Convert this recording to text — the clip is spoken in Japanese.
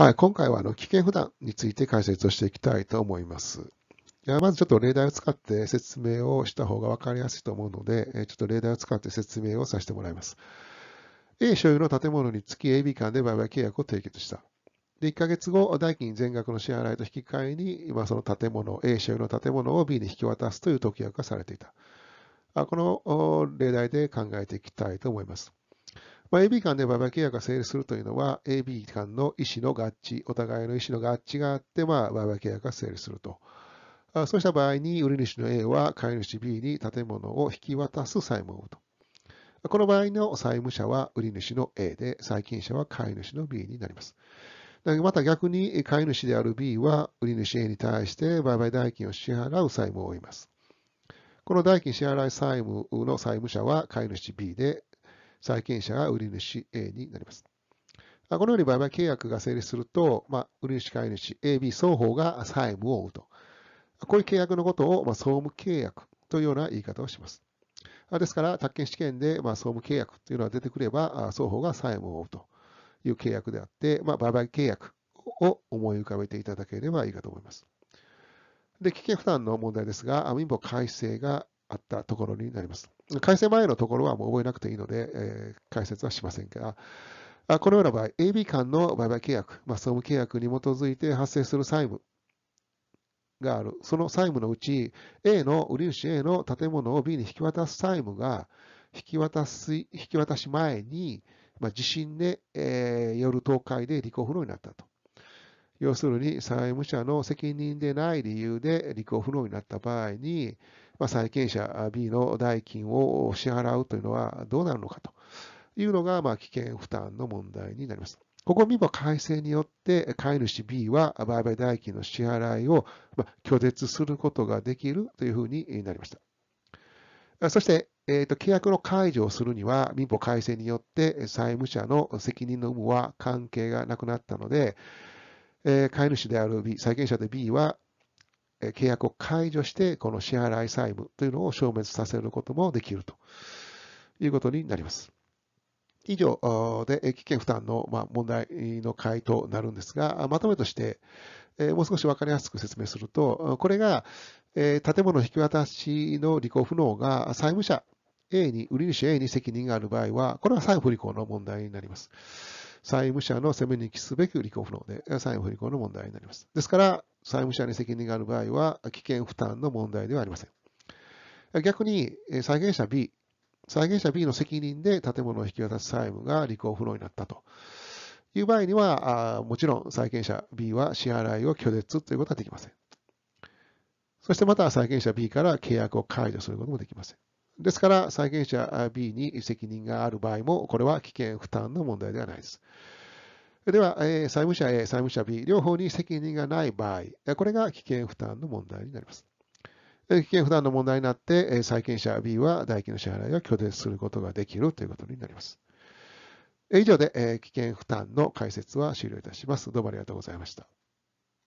はい、今回はあの危険不断について解説をしていきたいと思います。まずちょっと例題を使って説明をした方が分かりやすいと思うので、ちょっと例題を使って説明をさせてもらいます。A 所有の建物につき AB 間で売買契約を締結した。で、1ヶ月後、代金全額の支払いと引き換えに、今その建物、A 所有の建物を B に引き渡すという特約がされていた。この例題で考えていきたいと思います。まあ、AB 間で売買契約が成立するというのは、AB 間の意思の合致、お互いの意思の合致があって、まあ、売買契約が成立すると。そうした場合に、売り主の A は買い主 B に建物を引き渡す債務を負うと。この場合の債務者は売り主の A で、債権者は買い主の B になります。また逆に、買い主である B は売り主 A に対して売買代金を支払う債務を負います。この代金支払い債務の債務者は買い主 B で、債権者が売り主 A になります。このように売買契約が成立すると、まあ、売り主、買い主、AB 双方が債務を負うと。こういう契約のことを、まあ、総務契約というような言い方をします。ですから、宅建試験で、まあ、総務契約というのが出てくれば、双方が債務を負うという契約であって、まあ、売買契約を思い浮かべていただければいいかと思います。で、危険負担の問題ですが、民法改正があったところになります。改正前のところはもう覚えなくていいので、えー、解説はしませんが、あこのような場合、AB 間の売買契約、まあ、総務契約に基づいて発生する債務がある。その債務のうち、A の、売り主 A の建物を B に引き渡す債務が、引き渡す、引き渡し前に、まあ、地震で、えー、夜倒壊で立候補不能になったと。要するに、債務者の責任でない理由で立候補不能になった場合に、まあ、債権者 B の代金を支払うというのはどうなるのかというのが、まあ、危険負担の問題になります。ここ見法改正によって、飼い主 B は売買代金の支払いを拒絶することができるというふうになりました。そして、えーと、契約の解除をするには民法改正によって債務者の責任の有無は関係がなくなったので、えー、飼い主である B、債権者で B は契約を解除して、この支払い債務というのを消滅させることもできるということになります。以上で、危険負担の問題の回となるんですが、まとめとして、もう少し分かりやすく説明すると、これが建物引き渡しの履行不能が債務者 A に、売り主 A に責任がある場合は、これは債務不履行の問題になります。債務者の責めに帰すべき履行不能で、債務不履行の問題になります。ですから、債務者に責任がある場合は、危険負担の問題ではありません。逆に、債権者 B、債権者 B の責任で建物を引き渡す債務が履行不能になったという場合には、もちろん債権者 B は支払いを拒絶ということはできません。そしてまた債権者 B から契約を解除することもできません。ですから、債権者 B に責任がある場合も、これは危険負担の問題ではないです。では、債務者 A、債務者 B、両方に責任がない場合、これが危険負担の問題になります。危険負担の問題になって、債権者 B は代金の支払いを拒絶することができるということになります。以上で危険負担の解説は終了いたします。どうもありがとうございました。